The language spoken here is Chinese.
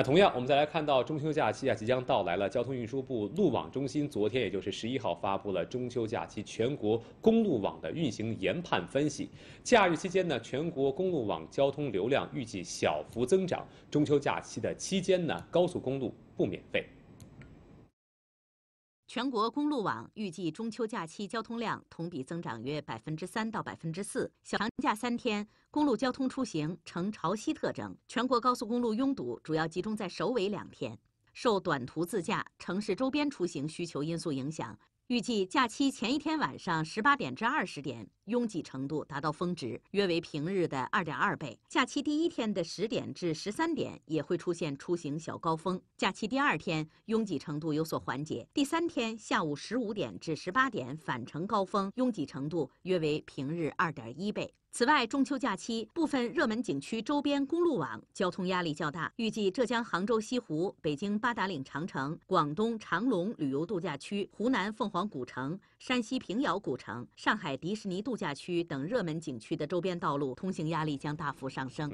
那同样，我们再来看到中秋假期啊即将到来了。交通运输部路网中心昨天，也就是十一号发布了中秋假期全国公路网的运行研判分析。假日期间呢，全国公路网交通流量预计小幅增长。中秋假期的期间呢，高速公路不免费。全国公路网预计中秋假期交通量同比增长约百分之三到百分之四。小长假三天，公路交通出行呈潮汐特征。全国高速公路拥堵主要集中在首尾两天，受短途自驾、城市周边出行需求因素影响。预计假期前一天晚上十八点至二十点，拥挤程度达到峰值，约为平日的二点二倍。假期第一天的十点至十三点也会出现出行小高峰。假期第二天拥挤程度有所缓解，第三天下午十五点至十八点返程高峰，拥挤程度约为平日二点一倍。此外，中秋假期部分热门景区周边公路网交通压力较大，预计浙江杭州西湖、北京八达岭长城、广东长隆旅游度假区、湖南凤凰古城、山西平遥古城、上海迪士尼度假区等热门景区的周边道路通行压力将大幅上升。